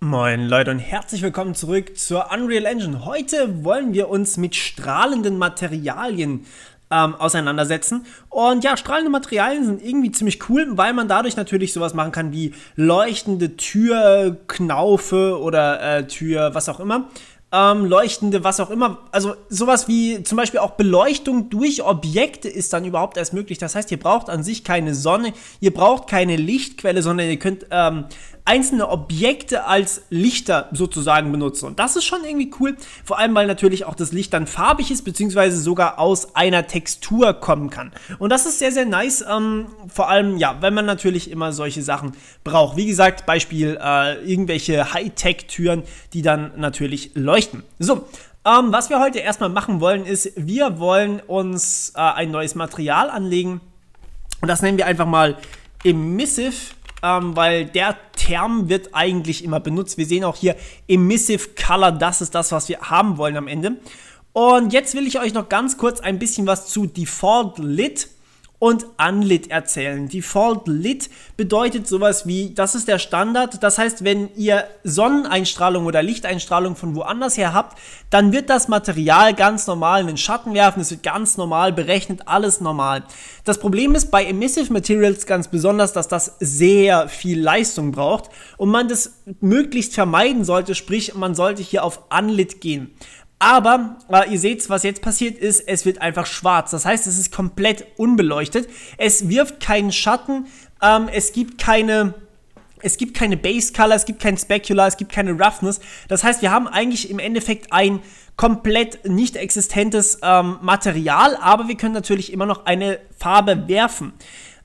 Moin Leute und herzlich willkommen zurück zur Unreal Engine. Heute wollen wir uns mit strahlenden Materialien ähm, auseinandersetzen. Und ja, strahlende Materialien sind irgendwie ziemlich cool, weil man dadurch natürlich sowas machen kann wie leuchtende Türknaufe oder äh, Tür, was auch immer. Ähm, leuchtende, was auch immer. Also sowas wie zum Beispiel auch Beleuchtung durch Objekte ist dann überhaupt erst möglich. Das heißt, ihr braucht an sich keine Sonne, ihr braucht keine Lichtquelle, sondern ihr könnt ähm, einzelne Objekte als Lichter sozusagen benutze. Und das ist schon irgendwie cool, vor allem weil natürlich auch das Licht dann farbig ist, beziehungsweise sogar aus einer Textur kommen kann. Und das ist sehr, sehr nice, ähm, vor allem, ja, wenn man natürlich immer solche Sachen braucht. Wie gesagt, Beispiel äh, irgendwelche Hightech-Türen, die dann natürlich leuchten. So, ähm, was wir heute erstmal machen wollen, ist, wir wollen uns äh, ein neues Material anlegen. Und das nennen wir einfach mal Emissive ähm, weil der Term wird eigentlich immer benutzt. Wir sehen auch hier Emissive Color, das ist das, was wir haben wollen am Ende. Und jetzt will ich euch noch ganz kurz ein bisschen was zu Default Lit und Unlit erzählen. Default Lit bedeutet sowas wie, das ist der Standard. Das heißt, wenn ihr Sonneneinstrahlung oder Lichteinstrahlung von woanders her habt, dann wird das Material ganz normal in den Schatten werfen. Es wird ganz normal berechnet, alles normal. Das Problem ist bei Emissive Materials ganz besonders, dass das sehr viel Leistung braucht und man das möglichst vermeiden sollte. Sprich, man sollte hier auf Unlit gehen. Aber äh, ihr seht, was jetzt passiert ist, es wird einfach schwarz. Das heißt, es ist komplett unbeleuchtet. Es wirft keinen Schatten. Ähm, es gibt keine, es gibt keine Base Color, es gibt kein Specular, es gibt keine Roughness. Das heißt, wir haben eigentlich im Endeffekt ein komplett nicht existentes ähm, Material, aber wir können natürlich immer noch eine Farbe werfen.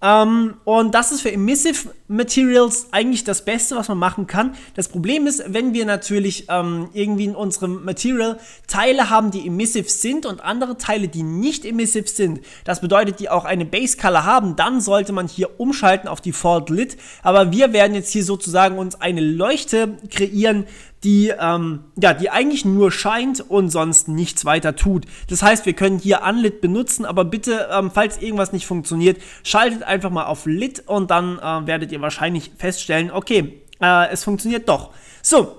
Ähm, und das ist für Emissive Materials eigentlich das Beste, was man machen kann. Das Problem ist, wenn wir natürlich ähm, irgendwie in unserem Material Teile haben, die emissive sind und andere Teile, die nicht emissive sind, das bedeutet, die auch eine Base Color haben, dann sollte man hier umschalten auf Default Lit. Aber wir werden jetzt hier sozusagen uns eine Leuchte kreieren, die, ähm, ja, die eigentlich nur scheint und sonst nichts weiter tut. Das heißt, wir können hier Unlit benutzen, aber bitte, ähm, falls irgendwas nicht funktioniert, schaltet einfach mal auf Lit und dann äh, werdet ihr wahrscheinlich feststellen, okay, äh, es funktioniert doch. So,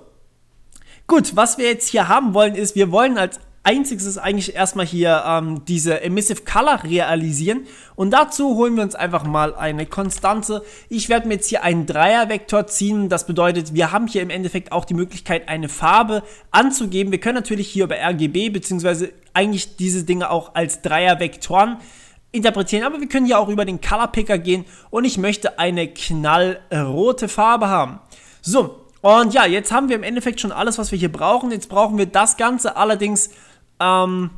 Gut, was wir jetzt hier haben wollen, ist, wir wollen als Einziges ist eigentlich erstmal hier ähm, diese Emissive Color realisieren. Und dazu holen wir uns einfach mal eine Konstante. Ich werde mir jetzt hier einen Dreiervektor ziehen. Das bedeutet, wir haben hier im Endeffekt auch die Möglichkeit, eine Farbe anzugeben. Wir können natürlich hier über RGB beziehungsweise eigentlich diese Dinge auch als Dreiervektoren interpretieren, aber wir können hier auch über den Color Picker gehen und ich möchte eine knallrote Farbe haben. So, und ja, jetzt haben wir im Endeffekt schon alles, was wir hier brauchen. Jetzt brauchen wir das Ganze allerdings ähm,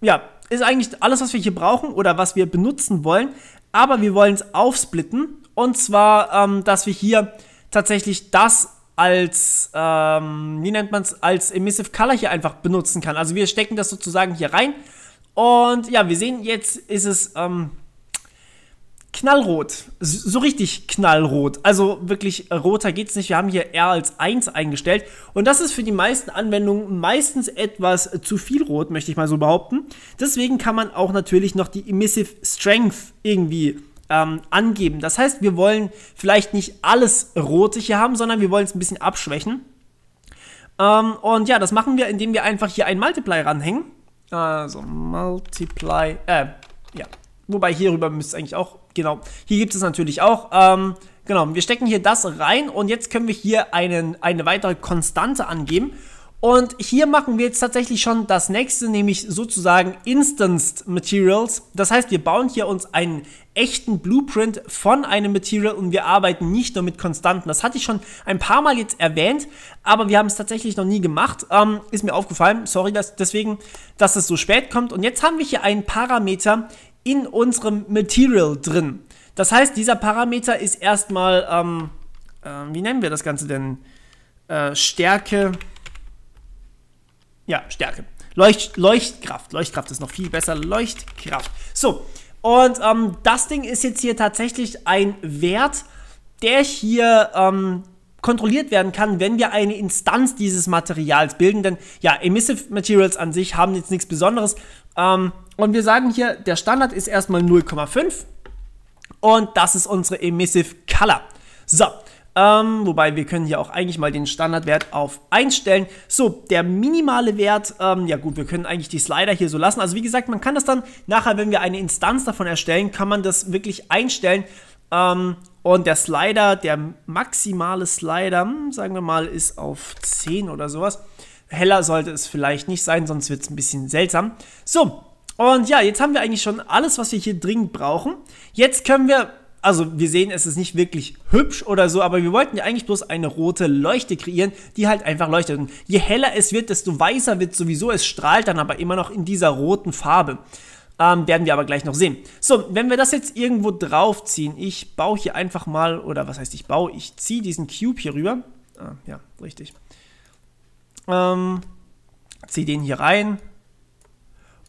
ja, ist eigentlich alles, was wir hier brauchen oder was wir benutzen wollen. Aber wir wollen es aufsplitten. Und zwar, ähm, dass wir hier tatsächlich das als, ähm, wie nennt man es, als Emissive Color hier einfach benutzen kann. Also wir stecken das sozusagen hier rein. Und ja, wir sehen, jetzt ist es ähm, knallrot. So richtig knallrot. Also wirklich roter geht's nicht. Wir haben hier R als 1 eingestellt. Und das ist für die meisten Anwendungen meistens etwas zu viel rot, möchte ich mal so behaupten. Deswegen kann man auch natürlich noch die Emissive Strength irgendwie ähm, angeben. Das heißt, wir wollen vielleicht nicht alles rot hier haben, sondern wir wollen es ein bisschen abschwächen. Ähm, und ja, das machen wir, indem wir einfach hier ein Multiply ranhängen. Also Multiply, äh, ja. Wobei hierüber müsste es eigentlich auch genau. Hier gibt es natürlich auch. Ähm, genau, wir stecken hier das rein und jetzt können wir hier einen, eine weitere Konstante angeben. Und hier machen wir jetzt tatsächlich schon das nächste, nämlich sozusagen Instanced Materials. Das heißt, wir bauen hier uns einen echten Blueprint von einem Material und wir arbeiten nicht nur mit Konstanten. Das hatte ich schon ein paar Mal jetzt erwähnt, aber wir haben es tatsächlich noch nie gemacht. Ähm, ist mir aufgefallen, sorry, dass, deswegen, dass es so spät kommt. Und jetzt haben wir hier einen Parameter, in unserem Material drin. Das heißt, dieser Parameter ist erstmal, ähm, äh, wie nennen wir das Ganze denn? Äh, Stärke. Ja, Stärke. Leucht, Leuchtkraft. Leuchtkraft ist noch viel besser. Leuchtkraft. So, und ähm, das Ding ist jetzt hier tatsächlich ein Wert, der hier ähm, kontrolliert werden kann, wenn wir eine Instanz dieses Materials bilden. Denn ja, Emissive Materials an sich haben jetzt nichts Besonderes. Ähm, und wir sagen hier, der Standard ist erstmal 0,5 und das ist unsere Emissive Color. So, ähm, wobei wir können hier auch eigentlich mal den Standardwert auf 1 stellen. So, der minimale Wert, ähm, ja gut, wir können eigentlich die Slider hier so lassen. Also wie gesagt, man kann das dann nachher, wenn wir eine Instanz davon erstellen, kann man das wirklich einstellen. Ähm, und der Slider, der maximale Slider, hm, sagen wir mal, ist auf 10 oder sowas. Heller sollte es vielleicht nicht sein, sonst wird es ein bisschen seltsam. So, und ja, jetzt haben wir eigentlich schon alles, was wir hier dringend brauchen. Jetzt können wir, also wir sehen, es ist nicht wirklich hübsch oder so, aber wir wollten ja eigentlich bloß eine rote Leuchte kreieren, die halt einfach leuchtet. Und je heller es wird, desto weißer wird sowieso, es strahlt dann aber immer noch in dieser roten Farbe. Ähm, werden wir aber gleich noch sehen. So, wenn wir das jetzt irgendwo draufziehen, ich baue hier einfach mal, oder was heißt ich baue, ich ziehe diesen Cube hier rüber. Ah, ja, richtig. Ähm, ziehe den hier rein.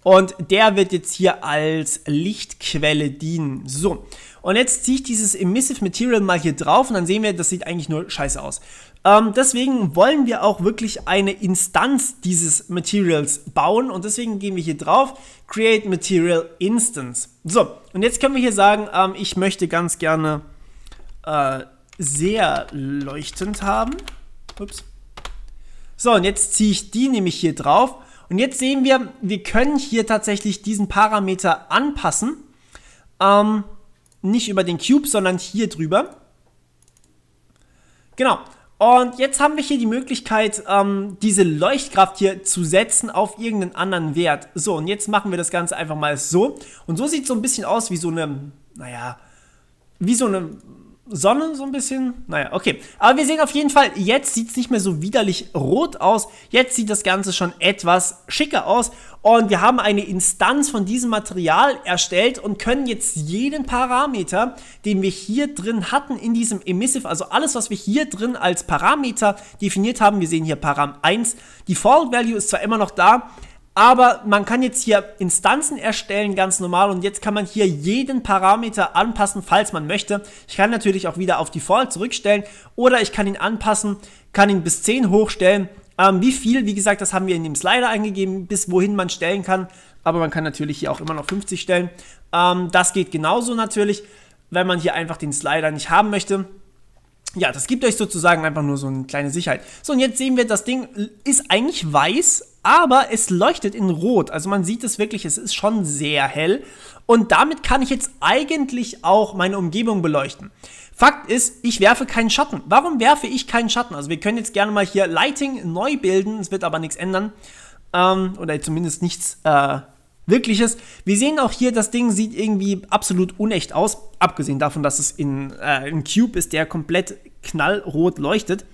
Und der wird jetzt hier als Lichtquelle dienen. So, und jetzt ziehe ich dieses Emissive Material mal hier drauf und dann sehen wir, das sieht eigentlich nur scheiße aus. Ähm, deswegen wollen wir auch wirklich eine Instanz dieses Materials bauen und deswegen gehen wir hier drauf, Create Material Instance. So, und jetzt können wir hier sagen, ähm, ich möchte ganz gerne äh, sehr leuchtend haben. Ups. So, und jetzt ziehe ich die nämlich hier drauf. Und jetzt sehen wir, wir können hier tatsächlich diesen Parameter anpassen. Ähm, nicht über den Cube, sondern hier drüber. Genau. Und jetzt haben wir hier die Möglichkeit, ähm, diese Leuchtkraft hier zu setzen auf irgendeinen anderen Wert. So, und jetzt machen wir das Ganze einfach mal so. Und so sieht es so ein bisschen aus wie so eine, naja, wie so eine Sonne so ein bisschen. Naja, okay. Aber wir sehen auf jeden Fall, jetzt sieht es nicht mehr so widerlich rot aus. Jetzt sieht das Ganze schon etwas schicker aus. Und wir haben eine Instanz von diesem Material erstellt und können jetzt jeden Parameter, den wir hier drin hatten in diesem Emissive, also alles, was wir hier drin als Parameter definiert haben, wir sehen hier Param 1, die Forward Value ist zwar immer noch da, aber man kann jetzt hier Instanzen erstellen, ganz normal. Und jetzt kann man hier jeden Parameter anpassen, falls man möchte. Ich kann natürlich auch wieder auf Default zurückstellen. Oder ich kann ihn anpassen, kann ihn bis 10 hochstellen. Ähm, wie viel, wie gesagt, das haben wir in dem Slider eingegeben, bis wohin man stellen kann. Aber man kann natürlich hier auch immer noch 50 stellen. Ähm, das geht genauso natürlich, wenn man hier einfach den Slider nicht haben möchte ja, das gibt euch sozusagen einfach nur so eine kleine Sicherheit. So, und jetzt sehen wir, das Ding ist eigentlich weiß, aber es leuchtet in Rot. Also man sieht es wirklich, es ist schon sehr hell. Und damit kann ich jetzt eigentlich auch meine Umgebung beleuchten. Fakt ist, ich werfe keinen Schatten. Warum werfe ich keinen Schatten? Also wir können jetzt gerne mal hier Lighting neu bilden, es wird aber nichts ändern. Ähm, oder zumindest nichts äh, wirkliches. Wir sehen auch hier, das Ding sieht irgendwie absolut unecht aus, abgesehen davon, dass es in, äh, ein Cube ist, der komplett knallrot leuchtet.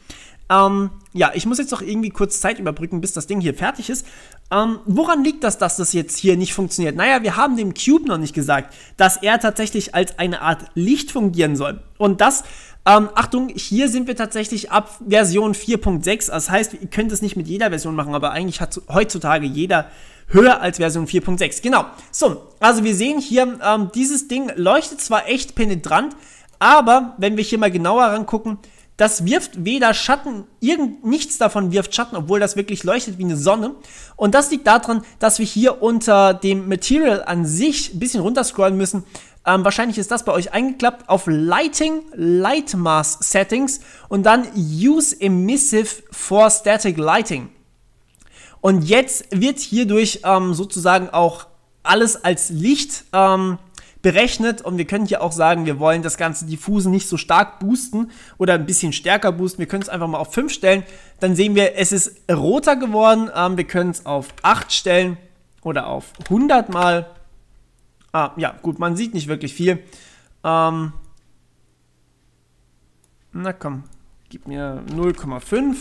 Ähm, ja, ich muss jetzt noch irgendwie kurz Zeit überbrücken, bis das Ding hier fertig ist. Ähm, woran liegt das, dass das jetzt hier nicht funktioniert? Naja, wir haben dem Cube noch nicht gesagt, dass er tatsächlich als eine Art Licht fungieren soll. Und das ähm, Achtung, hier sind wir tatsächlich ab Version 4.6. Das heißt, ihr könnt es nicht mit jeder Version machen, aber eigentlich hat heutzutage jeder höher als Version 4.6. Genau. So, also wir sehen hier, ähm, dieses Ding leuchtet zwar echt penetrant, aber wenn wir hier mal genauer rangucken, das wirft weder Schatten, irgend nichts davon wirft Schatten, obwohl das wirklich leuchtet wie eine Sonne. Und das liegt daran, dass wir hier unter dem Material an sich ein bisschen runterscrollen müssen. Ähm, wahrscheinlich ist das bei euch eingeklappt auf Lighting, Light Mass Settings und dann Use Emissive for Static Lighting. Und jetzt wird hierdurch ähm, sozusagen auch alles als Licht ähm, berechnet und wir können hier auch sagen, wir wollen das Ganze diffusen nicht so stark boosten oder ein bisschen stärker boosten. Wir können es einfach mal auf 5 stellen. Dann sehen wir, es ist roter geworden. Ähm, wir können es auf 8 stellen oder auf 100 mal. Ah, ja, gut, man sieht nicht wirklich viel. Ähm, na komm, gib mir 0,5.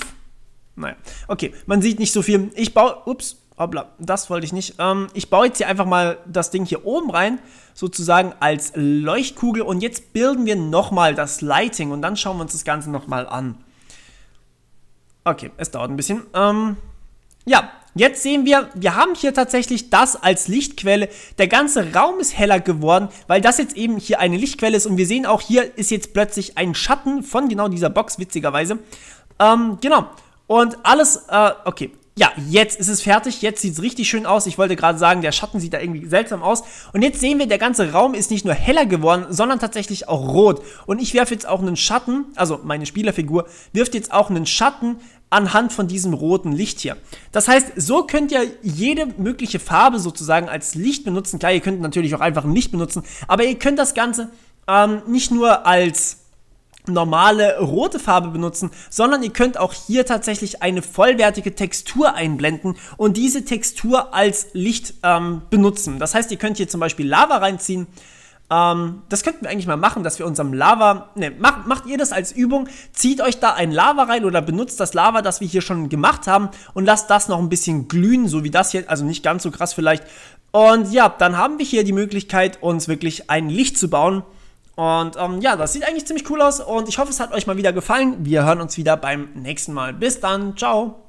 Naja, okay, man sieht nicht so viel. Ich baue, ups, hoppla, das wollte ich nicht. Ähm, ich baue jetzt hier einfach mal das Ding hier oben rein, sozusagen als Leuchtkugel. Und jetzt bilden wir nochmal das Lighting und dann schauen wir uns das Ganze nochmal an. Okay, es dauert ein bisschen. Ähm, ja, jetzt sehen wir, wir haben hier tatsächlich das als Lichtquelle. Der ganze Raum ist heller geworden, weil das jetzt eben hier eine Lichtquelle ist. Und wir sehen auch, hier ist jetzt plötzlich ein Schatten von genau dieser Box, witzigerweise. Ähm, genau. Und alles, äh, okay. Ja, jetzt ist es fertig, jetzt sieht es richtig schön aus. Ich wollte gerade sagen, der Schatten sieht da irgendwie seltsam aus. Und jetzt sehen wir, der ganze Raum ist nicht nur heller geworden, sondern tatsächlich auch rot. Und ich werfe jetzt auch einen Schatten, also meine Spielerfigur wirft jetzt auch einen Schatten anhand von diesem roten Licht hier. Das heißt, so könnt ihr jede mögliche Farbe sozusagen als Licht benutzen. Klar, ihr könnt natürlich auch einfach ein Licht benutzen, aber ihr könnt das Ganze ähm, nicht nur als normale rote Farbe benutzen, sondern ihr könnt auch hier tatsächlich eine vollwertige Textur einblenden und diese Textur als Licht ähm, benutzen. Das heißt, ihr könnt hier zum Beispiel Lava reinziehen. Ähm, das könnten wir eigentlich mal machen, dass wir unserem Lava, ne, macht, macht ihr das als Übung, zieht euch da ein Lava rein oder benutzt das Lava, das wir hier schon gemacht haben und lasst das noch ein bisschen glühen, so wie das hier, also nicht ganz so krass vielleicht. Und ja, dann haben wir hier die Möglichkeit, uns wirklich ein Licht zu bauen und ähm, ja, das sieht eigentlich ziemlich cool aus und ich hoffe, es hat euch mal wieder gefallen. Wir hören uns wieder beim nächsten Mal. Bis dann, ciao.